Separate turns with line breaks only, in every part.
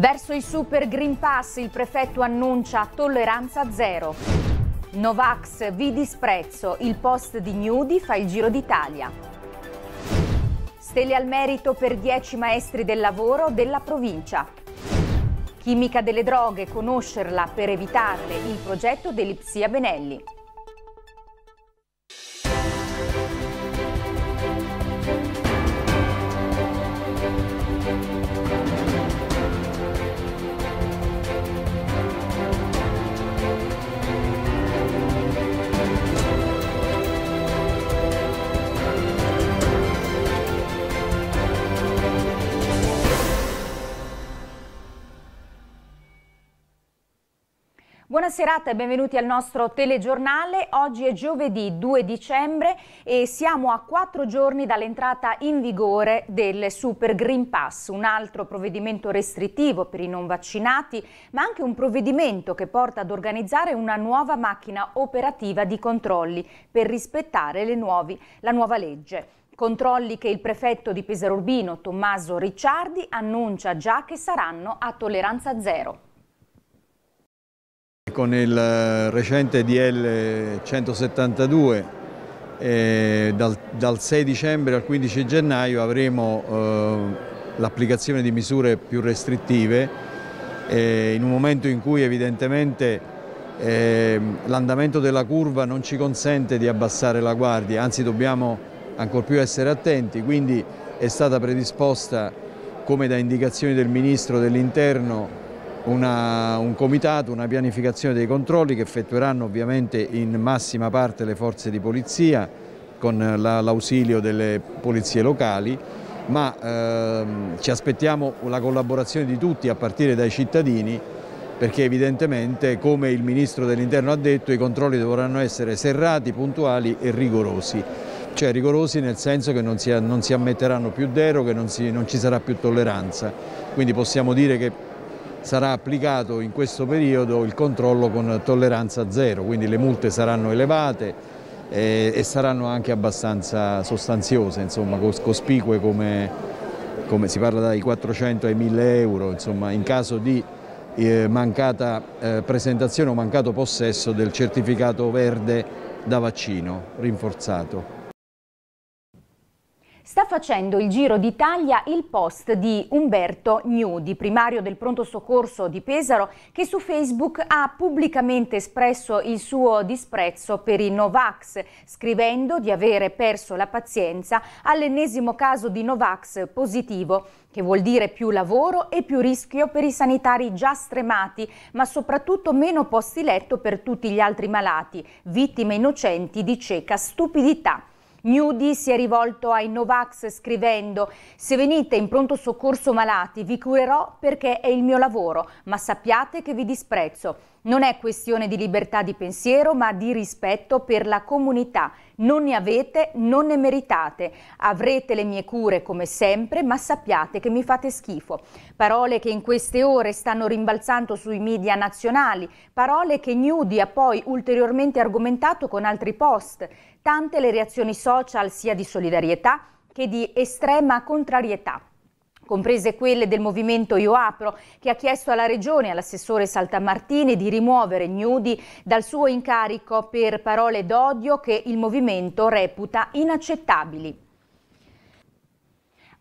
Verso i Super Green Pass il prefetto annuncia tolleranza zero. Novax vi disprezzo, il post di Nudi fa il giro d'Italia. Stelle al merito per 10 maestri del lavoro della provincia. Chimica delle droghe, conoscerla per evitarle, il progetto dell'Ipsia Benelli. Buona serata e benvenuti al nostro telegiornale. Oggi è giovedì 2 dicembre e siamo a quattro giorni dall'entrata in vigore del Super Green Pass, un altro provvedimento restrittivo per i non vaccinati, ma anche un provvedimento che porta ad organizzare una nuova macchina operativa di controlli per rispettare nuovi, la nuova legge controlli che il prefetto di Pesaro Urbino Tommaso Ricciardi annuncia già che saranno a tolleranza zero.
Con il eh, recente DL 172 eh, dal, dal, 6 dicembre al 15 gennaio avremo eh, l'applicazione di misure più restrittive eh, in un momento in cui evidentemente ehm, l'andamento della curva non ci consente di abbassare la guardia, anzi dobbiamo ancor più essere attenti, quindi è stata predisposta come da indicazioni del Ministro dell'Interno una, un comitato, una pianificazione dei controlli che effettueranno ovviamente in massima parte le forze di polizia con eh, l'ausilio la, delle polizie locali ma ehm, ci aspettiamo la collaborazione di tutti a partire dai cittadini perché evidentemente come il Ministro dell'Interno ha detto i controlli dovranno essere serrati, puntuali e rigorosi cioè rigorosi nel senso che non si, non si ammetteranno più deroghe, non, si, non ci sarà più tolleranza quindi possiamo dire che sarà applicato in questo periodo il controllo con tolleranza zero, quindi le multe saranno elevate e, eh, e saranno anche abbastanza sostanziose, insomma, cospicue come, come, si parla dai 400 ai 1000 euro, insomma, in caso di eh, mancata eh, presentazione o mancato possesso del certificato verde da vaccino rinforzato.
Sta facendo il giro d'Italia il post di Umberto Gnudi, primario del pronto soccorso di Pesaro, che su Facebook ha pubblicamente espresso il suo disprezzo per i Novax, scrivendo di avere perso la pazienza all'ennesimo caso di Novax positivo, che vuol dire più lavoro e più rischio per i sanitari già stremati, ma soprattutto meno posti letto per tutti gli altri malati, vittime innocenti di cieca stupidità. Nudi si è rivolto ai Novax scrivendo «Se venite in pronto soccorso malati vi curerò perché è il mio lavoro, ma sappiate che vi disprezzo». Non è questione di libertà di pensiero, ma di rispetto per la comunità. Non ne avete, non ne meritate. Avrete le mie cure come sempre, ma sappiate che mi fate schifo. Parole che in queste ore stanno rimbalzando sui media nazionali, parole che Nudi ha poi ulteriormente argomentato con altri post. Tante le reazioni social sia di solidarietà che di estrema contrarietà comprese quelle del movimento Io Apro, che ha chiesto alla Regione e all'assessore Saltamartini di rimuovere Gnudi dal suo incarico per parole d'odio che il movimento reputa inaccettabili.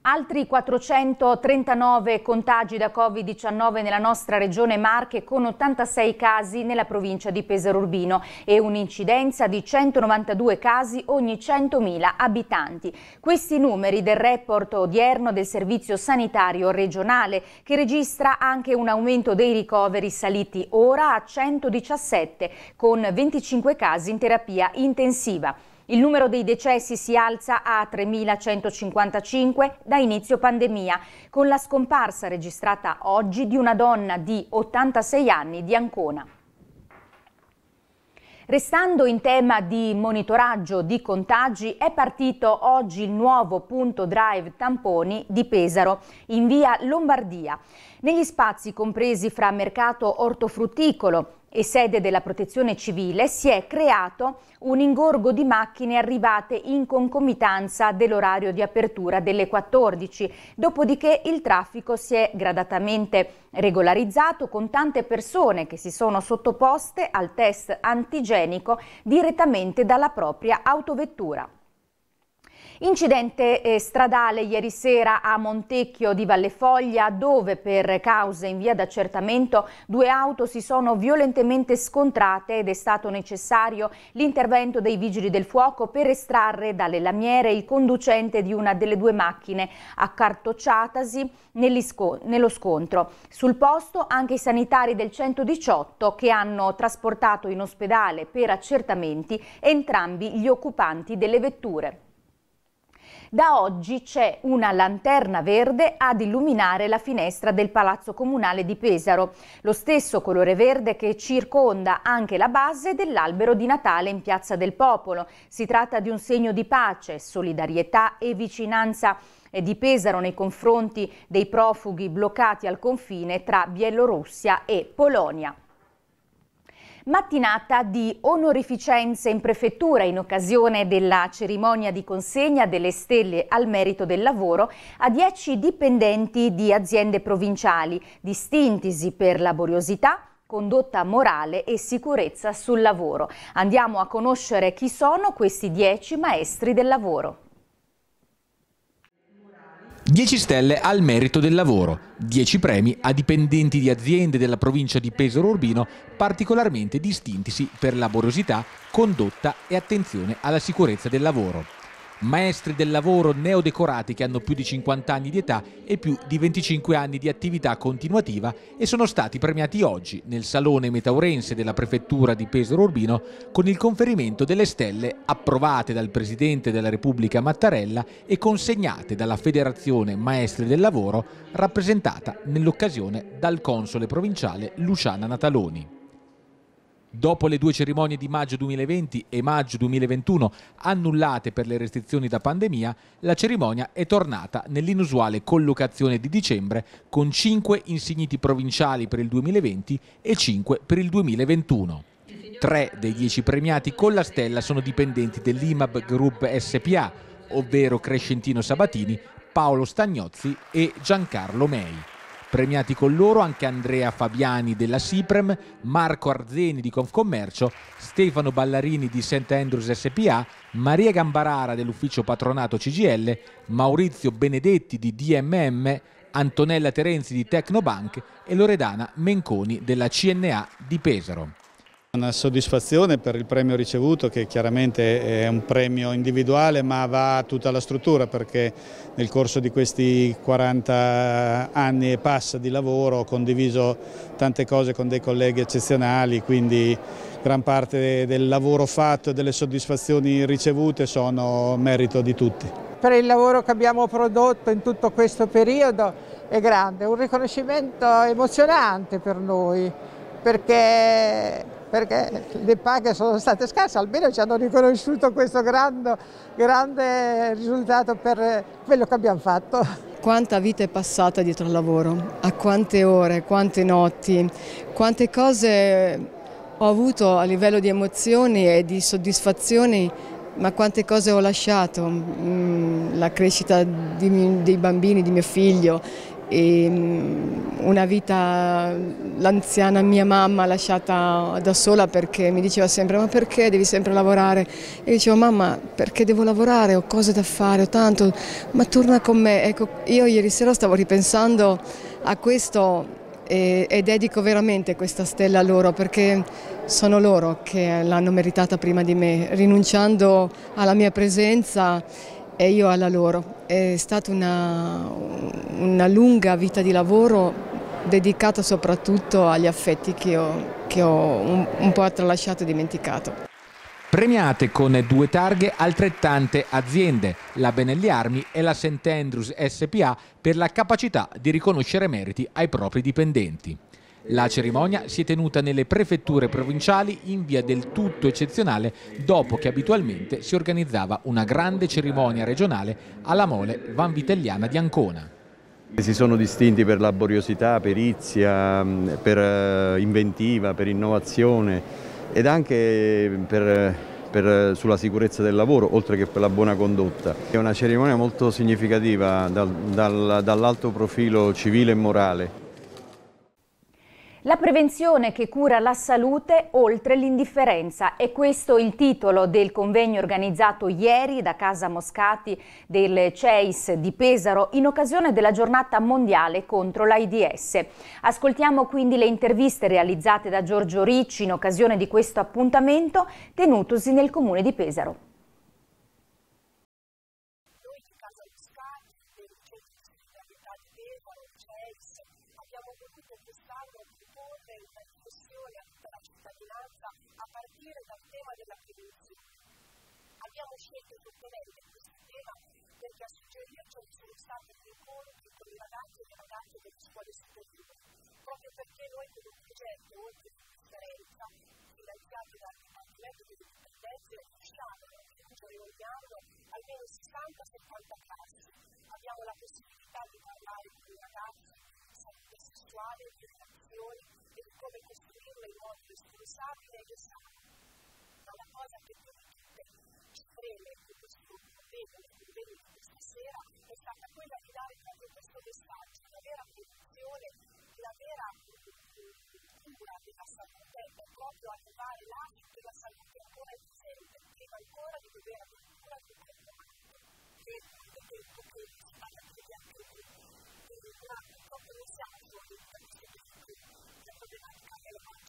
Altri 439 contagi da Covid-19 nella nostra regione Marche con 86 casi nella provincia di Pesaro Urbino e un'incidenza di 192 casi ogni 100.000 abitanti. Questi numeri del report odierno del Servizio Sanitario regionale che registra anche un aumento dei ricoveri saliti ora a 117 con 25 casi in terapia intensiva. Il numero dei decessi si alza a 3.155 da inizio pandemia, con la scomparsa registrata oggi di una donna di 86 anni di Ancona. Restando in tema di monitoraggio di contagi, è partito oggi il nuovo punto drive tamponi di Pesaro, in via Lombardia. Negli spazi compresi fra mercato ortofrutticolo, e sede della protezione civile, si è creato un ingorgo di macchine arrivate in concomitanza dell'orario di apertura delle 14, dopodiché il traffico si è gradatamente regolarizzato con tante persone che si sono sottoposte al test antigenico direttamente dalla propria autovettura. Incidente eh, stradale ieri sera a Montecchio di Vallefoglia dove per cause in via d'accertamento due auto si sono violentemente scontrate ed è stato necessario l'intervento dei vigili del fuoco per estrarre dalle lamiere il conducente di una delle due macchine accartocciatasi nello scontro. Sul posto anche i sanitari del 118 che hanno trasportato in ospedale per accertamenti entrambi gli occupanti delle vetture. Da oggi c'è una lanterna verde ad illuminare la finestra del Palazzo Comunale di Pesaro, lo stesso colore verde che circonda anche la base dell'albero di Natale in Piazza del Popolo. Si tratta di un segno di pace, solidarietà e vicinanza eh, di Pesaro nei confronti dei profughi bloccati al confine tra Bielorussia e Polonia. Mattinata di onorificenze in prefettura in occasione della cerimonia di consegna delle stelle al merito del lavoro a dieci dipendenti di aziende provinciali, distintisi per laboriosità, condotta morale e sicurezza sul lavoro. Andiamo a conoscere chi sono questi dieci maestri del lavoro.
10 stelle al merito del lavoro, 10 premi a dipendenti di aziende della provincia di Pesaro Urbino particolarmente distintisi per laboriosità, condotta e attenzione alla sicurezza del lavoro maestri del lavoro neodecorati che hanno più di 50 anni di età e più di 25 anni di attività continuativa e sono stati premiati oggi nel Salone Metaurense della Prefettura di Pesaro Urbino con il conferimento delle stelle approvate dal Presidente della Repubblica Mattarella e consegnate dalla Federazione Maestri del Lavoro rappresentata nell'occasione dal Console Provinciale Luciana Nataloni. Dopo le due cerimonie di maggio 2020 e maggio 2021 annullate per le restrizioni da pandemia, la cerimonia è tornata nell'inusuale collocazione di dicembre con cinque insigniti provinciali per il 2020 e cinque per il 2021. Tre dei dieci premiati con la stella sono dipendenti dell'IMAB Group SPA, ovvero Crescentino Sabatini, Paolo Stagnozzi e Giancarlo Mei. Premiati con loro anche Andrea Fabiani della Siprem, Marco Arzeni di Confcommercio, Stefano Ballarini di St. Andrews SPA, Maria Gambarara dell'ufficio patronato CGL, Maurizio Benedetti di DMM, Antonella Terenzi di Tecnobank e Loredana Menconi della CNA di Pesaro. Una soddisfazione
per il premio ricevuto che chiaramente è un premio individuale ma va a tutta la struttura perché nel corso di questi 40 anni e passa di lavoro ho condiviso tante cose con dei colleghi eccezionali quindi gran parte del lavoro fatto e delle soddisfazioni ricevute sono merito di tutti.
Per il lavoro che abbiamo prodotto in
tutto questo periodo è grande, un riconoscimento emozionante per noi perché perché le paghe sono state scarse, almeno ci hanno riconosciuto questo grande, grande risultato per quello che abbiamo fatto.
Quanta vita è passata dietro al lavoro, a quante ore, quante notti, quante cose ho avuto a livello di emozioni e di soddisfazioni ma quante cose ho lasciato, mm, la crescita dei bambini, di mio figlio, e ehm, una vita, l'anziana mia mamma lasciata da sola perché mi diceva sempre ma perché devi sempre lavorare? E io dicevo mamma perché devo lavorare, ho cose da fare, ho tanto, ma torna con me. Ecco, io ieri sera stavo ripensando a questo e, e dedico veramente questa stella a loro perché sono loro che l'hanno meritata prima di me, rinunciando alla mia presenza e io alla loro. È stata una, una lunga vita di lavoro dedicata soprattutto agli affetti che ho, che ho un, un po' tralasciato e dimenticato.
Premiate con due targhe altrettante aziende, la Benelli Armi e la St. Andrews SPA, per la capacità di riconoscere meriti ai propri dipendenti. La cerimonia si è tenuta nelle prefetture provinciali in via del tutto eccezionale dopo che abitualmente si organizzava una grande cerimonia regionale alla mole vanvitelliana di Ancona.
Si sono distinti per laboriosità, perizia, mm, per eh, inventiva, per innovazione ed anche per, per, sulla sicurezza del lavoro, oltre che per la buona condotta. È una cerimonia molto significativa dal, dal, dall'alto profilo civile e morale.
La prevenzione che cura la salute oltre l'indifferenza. È questo il titolo del convegno organizzato ieri da Casa Moscati del CEIS di Pesaro in occasione della giornata mondiale contro l'AIDS. Ascoltiamo quindi le interviste realizzate da Giorgio Ricci in occasione di questo appuntamento tenutosi nel comune di Pesaro.
abbiamo scelto il componente questo sistema perché a suggerirci cioè, sono stati gli incontri con i ragazzi e le ragazze delle scuole superiori, proprio perché noi con un progetto, oltre che differenza, finanziato dal Dipartimento delle Dipendenze, riusciamo a raggiungere ogni anno almeno 60-70 classi. Abbiamo la possibilità di parlare con i ragazzi di salute sessuale, di relazioni e di come costruirle in modo responsabile e sano. Ma la cosa che più mi persone estreme che questo vedono e vedo questa sera è stata quella di dare proprio questo messaggio, la vera produzione, la vera cura della salute è proprio arrivare là che la salute ancora è presente, prima ancora di vedere la cultura di questo mondo, che è il tempo che ci fanno tutti anche qui. Quindi, proprio noi siamo fuori da questo tempo, la problematica faccio.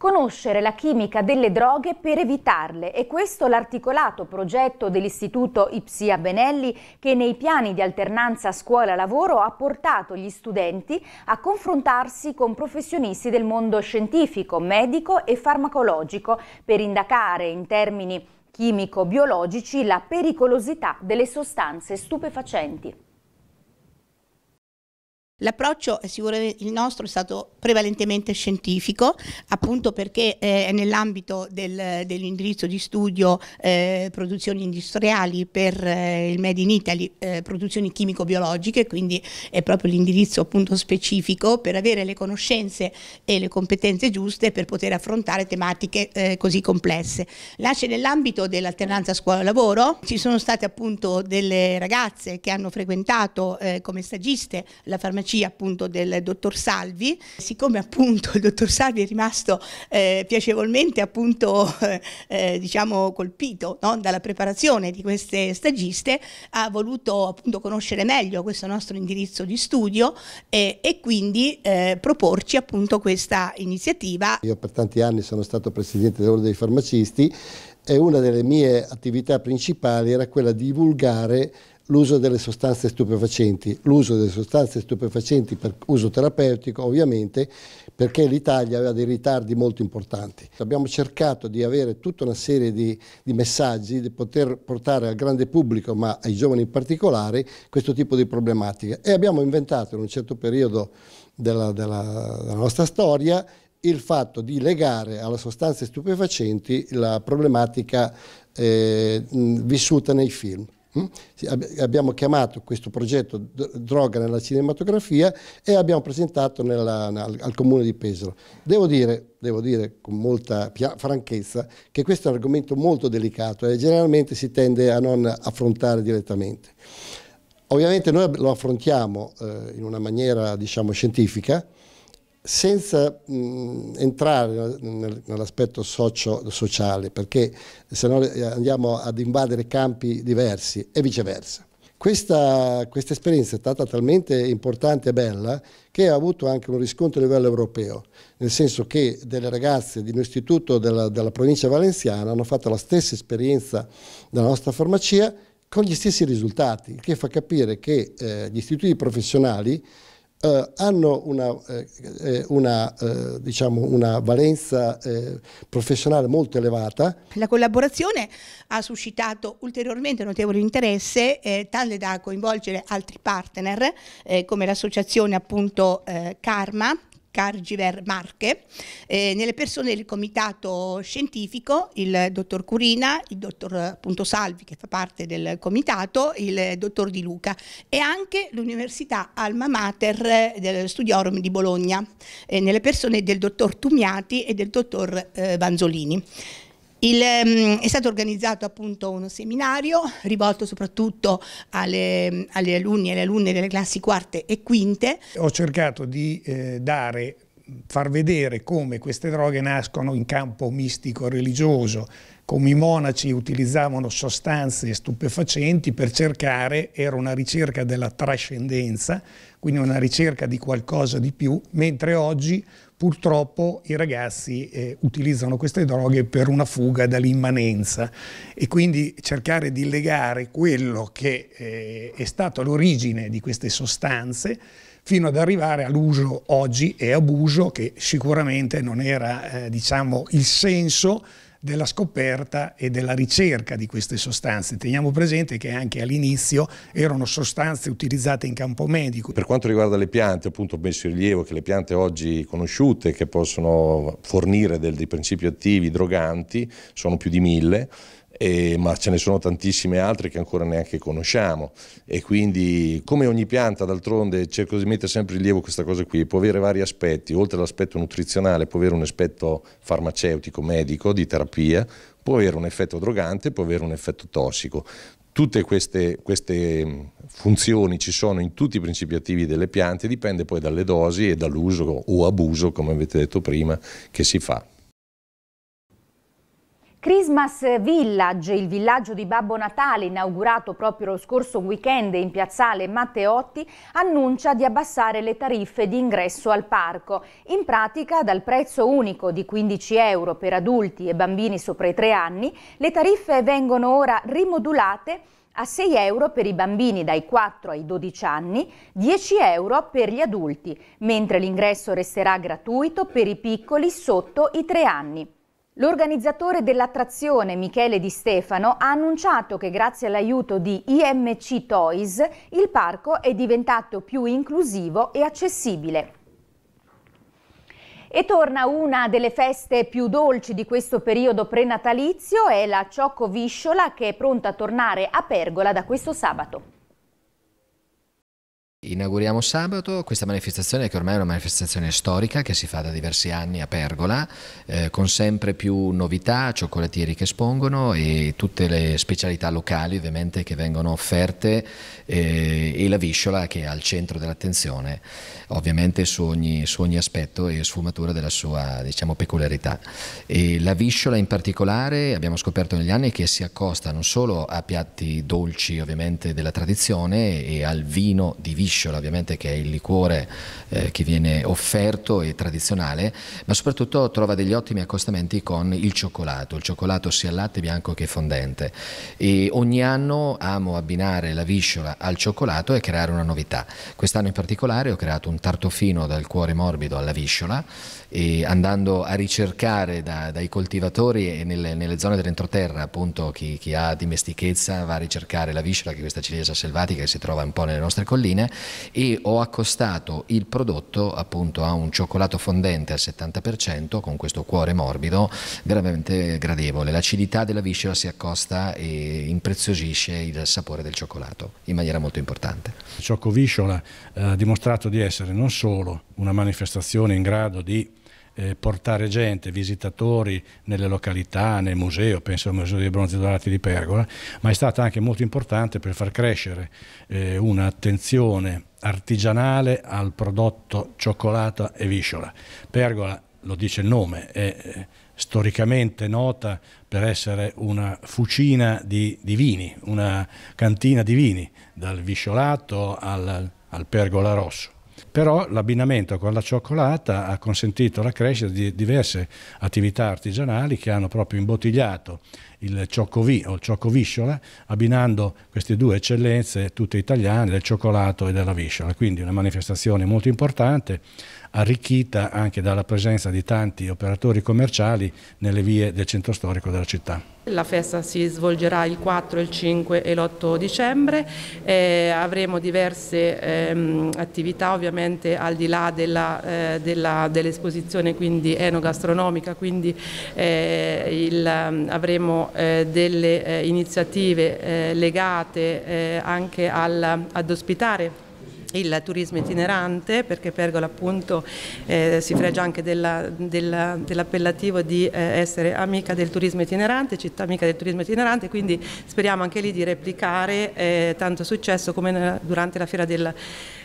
conoscere la chimica delle droghe per evitarle. E questo l'articolato progetto dell'Istituto Ipsia Benelli che nei piani di alternanza scuola-lavoro ha portato gli studenti a confrontarsi con professionisti del mondo scientifico, medico e farmacologico per indagare in termini chimico-biologici la pericolosità delle sostanze stupefacenti.
L'approccio sicuramente il nostro è stato prevalentemente scientifico, appunto perché eh, è nell'ambito del, dell'indirizzo di studio eh, produzioni industriali per eh, il Made in Italy, eh, produzioni chimico-biologiche, quindi è proprio l'indirizzo appunto specifico per avere le conoscenze e le competenze giuste per poter affrontare tematiche eh, così complesse. Nasce nell'ambito dell'alternanza scuola-lavoro, ci sono state appunto delle ragazze che hanno frequentato come stagiste la farmacia PCI appunto del dottor Salvi, siccome appunto il dottor Salvi è rimasto eh, piacevolmente appunto eh, eh, diciamo colpito no? dalla preparazione di queste stagiste, ha voluto appunto conoscere meglio questo nostro indirizzo di studio e, eh, e quindi eh, proporci appunto questa iniziativa.
Io per tanti anni sono stato presidente dell'Ordine dei Farmacisti e una delle mie attività principali era quella di divulgare l'uso delle sostanze stupefacenti, l'uso delle sostanze stupefacenti per uso terapeutico ovviamente perché l'Italia aveva dei ritardi molto importanti. Abbiamo cercato di avere tutta una serie di, di, messaggi, di poter portare al grande pubblico, ma ai giovani in particolare, questo tipo di problematica e abbiamo inventato in un certo periodo della, della, della nostra storia il fatto di legare alle sostanze stupefacenti la problematica eh, vissuta nei film. Mm? Abbiamo chiamato questo progetto Droga nella cinematografia e abbiamo presentato nella, al, comune di Pesaro. Devo dire, devo dire con molta franchezza che questo è un argomento molto delicato e generalmente si tende a non affrontare direttamente. Ovviamente noi lo affrontiamo eh, in una maniera diciamo, scientifica, senza mh, mm, entrare nell'aspetto socio, sociale, perché se no eh, andiamo ad invadere campi diversi e viceversa. Questa, questa esperienza è stata talmente importante e bella che ha avuto anche un riscontro a livello europeo, nel senso che delle ragazze di un istituto della, della provincia valenziana hanno fatto la stessa esperienza della nostra farmacia con gli stessi risultati, che fa capire che eh, gli istituti professionali eh, hanno una, eh, eh, una, eh, diciamo una valenza eh, professionale molto elevata.
La collaborazione ha suscitato ulteriormente notevole interesse, eh, tale da coinvolgere altri partner come l'associazione appunto Karma Cargiver Marche, eh, nelle persone del comitato scientifico, il dottor Curina, il dottor appunto, Salvi che fa parte del comitato, il dottor Di Luca e anche l'Università Alma Mater del Studiorum di Bologna, eh, nelle persone del dottor Tumiati e del dottor eh, Vanzolini. Il, mm, è stato organizzato appunto uno seminario rivolto soprattutto alle, mm, alle alunni e alle alunne delle classi quarte e quinte.
Ho cercato di eh, dare far vedere come queste droghe nascono in campo mistico-religioso, come i monaci utilizzavano sostanze stupefacenti per cercare, era una ricerca della trascendenza, quindi una ricerca di qualcosa di più, mentre oggi purtroppo i ragazzi eh, utilizzano queste droghe per una fuga dall'immanenza e quindi cercare di legare quello che eh, è stato l'origine di queste sostanze fino ad arrivare all'uso oggi e abuso che sicuramente non era eh, diciamo, il senso della scoperta e della ricerca di queste sostanze. Teniamo presente che anche all'inizio erano sostanze utilizzate in campo medico. Per quanto riguarda le piante, appunto ho messo in rilievo che le piante oggi conosciute che possono fornire dei principi attivi droganti sono più di mille eh, ma ce ne sono tantissime altre che ancora neanche conosciamo e quindi come ogni pianta d'altronde cerco di mettere sempre in rilievo questa cosa qui, può avere vari aspetti, oltre all'aspetto nutrizionale può avere un aspetto farmaceutico, medico, di terapia, può avere un effetto drogante, può avere un effetto tossico. Tutte queste, queste, mm, funzioni ci sono in tutti i principi attivi delle piante, dipende poi dalle dosi e dall'uso o abuso, come avete detto prima, che si fa.
Christmas Village, il villaggio di Babbo Natale inaugurato proprio lo scorso weekend in piazzale Matteotti, annuncia di abbassare le tariffe di ingresso al parco. In pratica, dal prezzo unico di 15 euro per adulti e bambini sopra i 3 anni, le tariffe vengono ora rimodulate a 6 euro per i bambini dai 4 ai 12 anni, 10 euro per gli adulti, mentre l'ingresso resterà gratuito per i piccoli sotto i 3 anni. L'organizzatore dell'attrazione Michele Di Stefano ha annunciato che grazie all'aiuto di IMC Toys il parco è diventato più inclusivo e accessibile. E torna una delle feste più dolci di questo periodo prenatalizio, è la Ciocco Visciola che è pronta a tornare a Pergola da questo sabato.
Inauguriamo sabato questa manifestazione che ormai è una manifestazione storica che si fa da diversi anni a Pergola eh, con sempre più novità, cioccolatieri che espongono e tutte le specialità locali ovviamente che vengono offerte eh, e la visciola che è al centro dell'attenzione ovviamente su ogni, su ogni, aspetto e sfumatura della sua diciamo, peculiarità. E la visciola in particolare abbiamo scoperto negli anni che si accosta non solo a piatti dolci ovviamente della tradizione e al vino di visciola Bisciola ovviamente che è il liquore eh, che viene offerto e tradizionale, ma soprattutto trova degli ottimi accostamenti con il cioccolato, il cioccolato sia latte bianco che fondente e ogni anno amo abbinare la visciola al cioccolato e creare una novità. Quest'anno in particolare ho creato un tartofino dal cuore morbido alla visciola e andando a ricercare da, dai coltivatori e nelle, nelle zone dell'entroterra appunto chi, chi ha dimestichezza va a ricercare la Visciola che è questa ciliegia selvatica che si trova un po' nelle nostre colline e ho accostato il prodotto appunto a un cioccolato fondente al 70% con questo cuore morbido veramente gradevole. L'acidità della viscera si accosta e impreziosisce il sapore del cioccolato in maniera molto importante.
Ciocco Visciola eh, ha dimostrato di essere non solo una manifestazione in grado di eh, portare gente, visitatori nelle località, nel museo, penso al Museo dei Bronzi Dorati di Pergola, ma è stata anche molto importante per far crescere eh, un'attenzione artigianale al prodotto cioccolata e visciola. Pergola, lo dice il nome, è eh, storicamente nota per essere una fucina di, di vini, una cantina di vini, dal visciolato al, al pergola rosso però l'abbinamento con la cioccolata ha consentito la crescita di diverse attività artigianali che hanno proprio imbottigliato il cioccovi o il cioccovisciola, abbinando queste due eccellenze tutte italiane del cioccolato e della visciola, quindi una manifestazione molto importante arricchita anche dalla presenza di tanti operatori commerciali nelle vie del centro storico della città.
La festa si svolgerà il 4, il 5 e l'8 dicembre, eh, avremo diverse ehm, attività ovviamente al di là eh, dell'esposizione eh, dell enogastronomica, quindi eh, il, ehm, avremo eh, delle eh, iniziative legate anche al, ad ospitare il turismo itinerante perché Pergola appunto eh, si fregia anche dell'appellativo di eh, essere amica del turismo itinerante, città amica del turismo itinerante, quindi speriamo anche lì di replicare eh, tanto successo come durante la fiera del,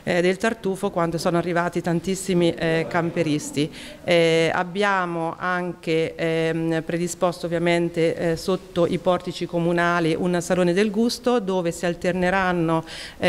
eh, del Tartufo quando sono arrivati tantissimi eh, camperisti. Eh, abbiamo anche ehm, predisposto ovviamente sotto i portici comunali un salone del gusto dove si alterneranno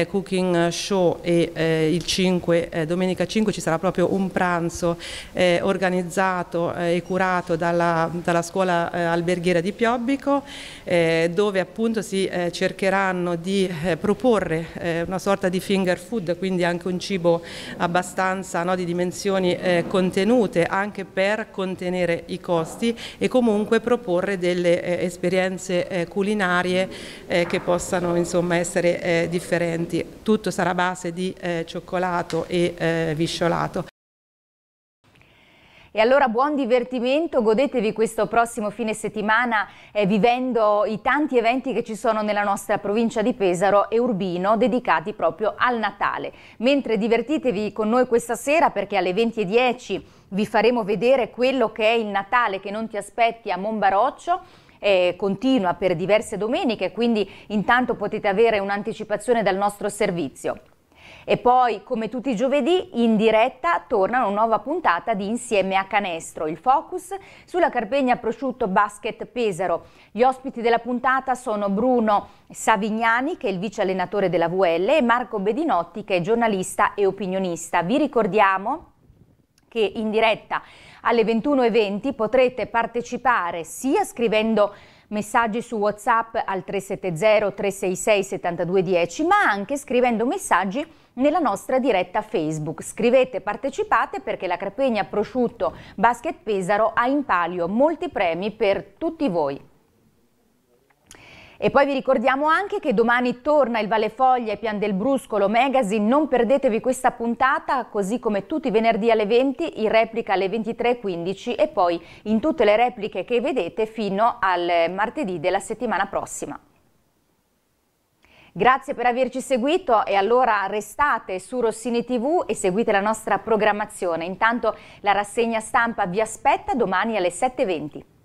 cooking show e eh, il 5, eh, domenica 5 ci sarà proprio un pranzo eh, organizzato eh, e curato dalla, dalla scuola eh, alberghiera di Piobbico eh, dove appunto si cercheranno di proporre una sorta di finger food, quindi anche un cibo abbastanza no, di dimensioni contenute anche per contenere i costi e comunque proporre delle esperienze culinarie che possano insomma essere differenti. Tutto sarà base di eh, cioccolato e eh, visciolato.
E allora buon divertimento, godetevi questo prossimo fine settimana eh, vivendo i tanti eventi che ci sono nella nostra provincia di Pesaro e Urbino dedicati proprio al Natale. Mentre divertitevi con noi questa sera perché alle 20.10 vi faremo vedere quello che è il Natale che non ti aspetti a Monbaroccio. Eh, continua per diverse domeniche, quindi intanto potete avere un'anticipazione dal nostro servizio. E poi, come tutti i giovedì, in diretta torna una nuova puntata di Insieme a Canestro, il focus sulla Carpegna Prosciutto Basket Pesaro. Gli ospiti della puntata sono Bruno Savignani, che è il vice allenatore della VL, e Marco Bedinotti, che è giornalista e opinionista. Vi ricordiamo che in diretta alle 21.20 potrete partecipare sia scrivendo messaggi su WhatsApp al 370 366 7210, ma anche scrivendo messaggi nella nostra diretta Facebook. Scrivete, partecipate perché la Crapegna Prosciutto Basket Pesaro ha in palio molti premi per tutti voi. E poi vi ricordiamo anche che domani torna il Valle Foglia e Pian del Bruscolo Magazine, non perdetevi questa puntata, così come tutti i venerdì alle 20, in replica alle 23.15 e poi in tutte le repliche che vedete fino al martedì della settimana prossima. Grazie per averci seguito e allora restate su Rossini TV e seguite la nostra programmazione. Intanto la rassegna stampa vi aspetta domani alle 7.20.